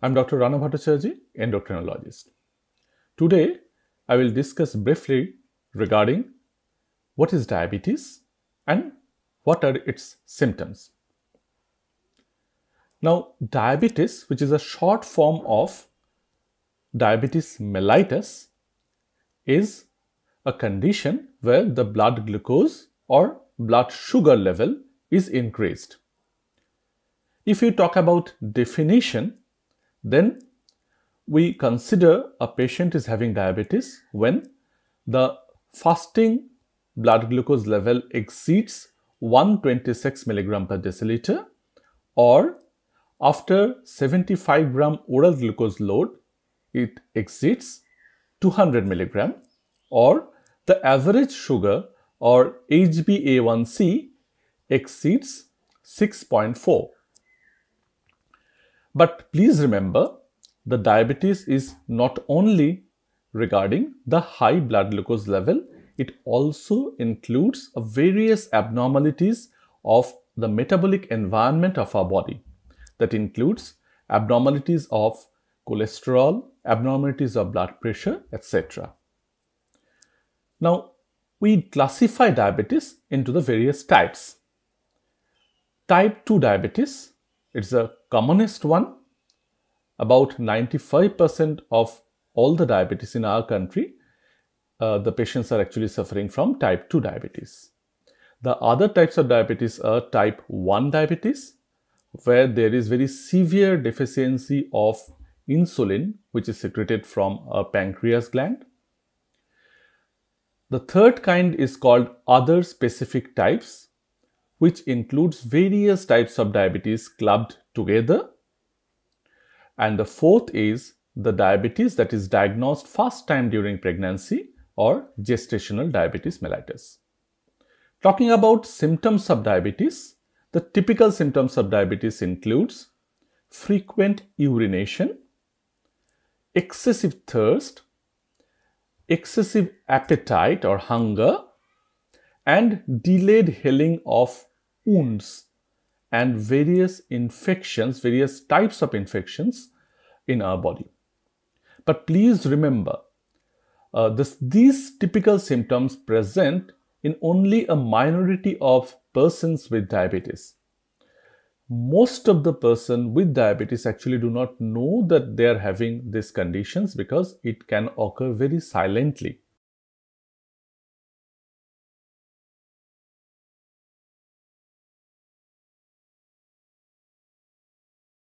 I'm Dr. Rana Bhattacharya, endocrinologist. Today, I will discuss briefly regarding what is diabetes and what are its symptoms. Now, diabetes, which is a short form of diabetes mellitus, is a condition where the blood glucose or blood sugar level is increased. If you talk about definition, then we consider a patient is having diabetes when the fasting blood glucose level exceeds 126 milligram per deciliter or after 75 gram oral glucose load it exceeds 200 milligram or the average sugar or HbA1c exceeds 6.4 but please remember, the diabetes is not only regarding the high blood glucose level, it also includes various abnormalities of the metabolic environment of our body. That includes abnormalities of cholesterol, abnormalities of blood pressure, etc. Now, we classify diabetes into the various types. Type 2 diabetes it's a commonest one. About 95% of all the diabetes in our country, uh, the patients are actually suffering from type 2 diabetes. The other types of diabetes are type 1 diabetes, where there is very severe deficiency of insulin, which is secreted from a pancreas gland. The third kind is called other specific types, which includes various types of diabetes clubbed together. And the fourth is the diabetes that is diagnosed first time during pregnancy or gestational diabetes mellitus. Talking about symptoms of diabetes, the typical symptoms of diabetes includes frequent urination, excessive thirst, excessive appetite or hunger, and delayed healing of wounds and various infections, various types of infections in our body. But please remember, uh, this, these typical symptoms present in only a minority of persons with diabetes. Most of the person with diabetes actually do not know that they are having these conditions because it can occur very silently.